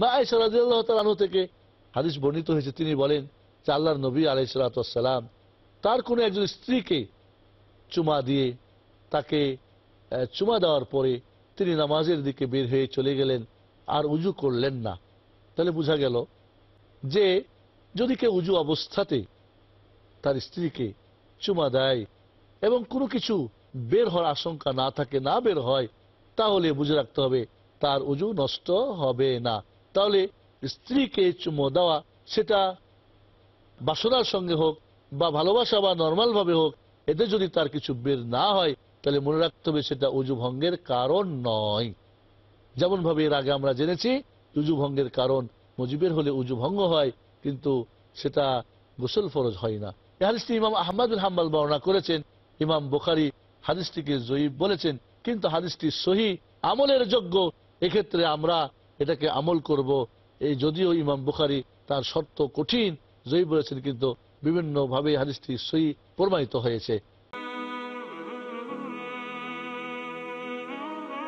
বা আয়সা রাজি আল্লাহ তালু থেকে হাদিস বর্ণিত হয়েছে তিনি বলেন যে আল্লাহর নবী আলাইসালাতাম তার কোনো একজন স্ত্রীকে চুমা দিয়ে তাকে চুমা দেওয়ার পরে তিনি নামাজের দিকে বের হয়ে চলে গেলেন আর উজু করলেন না তাহলে বোঝা গেল যে যদি কেউ উজু অবস্থাতে তার স্ত্রীকে চুমা দেয় এবং কোনো কিছু বের হওয়ার আশঙ্কা না থাকে না বের হয় তাহলে বুঝে রাখতে হবে তার উজু নষ্ট হবে না তাহলে স্ত্রীকে চুমো দেওয়া সেটা বাসনার সঙ্গে হোক বা ভালোবাসা বা নর্মালভাবে হোক এতে যদি তার কিছু বের না হয় তাহলে মনে রাখতে হবে সেটা উজুভঙ্গের কারণ নয় যেমনভাবে এর আগে আমরা জেনেছি উজুভঙ্গের কারণ মুজিবের হলে উজুভঙ্গ হয় কিন্তু সেটা গোসল ফরজ হয় না এ হাদিসটি ইমাম আহমদুল হাম্বাল বর্ণনা করেছেন ইমাম বোখারি হাদিসটিকে জয়ীব বলেছেন কিন্তু হাদিসটি সহি আমলের যোগ্য এক্ষেত্রে আমরা এটাকে আমল করব এই যদিও ইমাম বুখারি তার শর্ত কঠিন জয়ী বলেছেন কিন্তু বিভিন্নভাবে হাদিসটি সই প্রমাণিত হয়েছে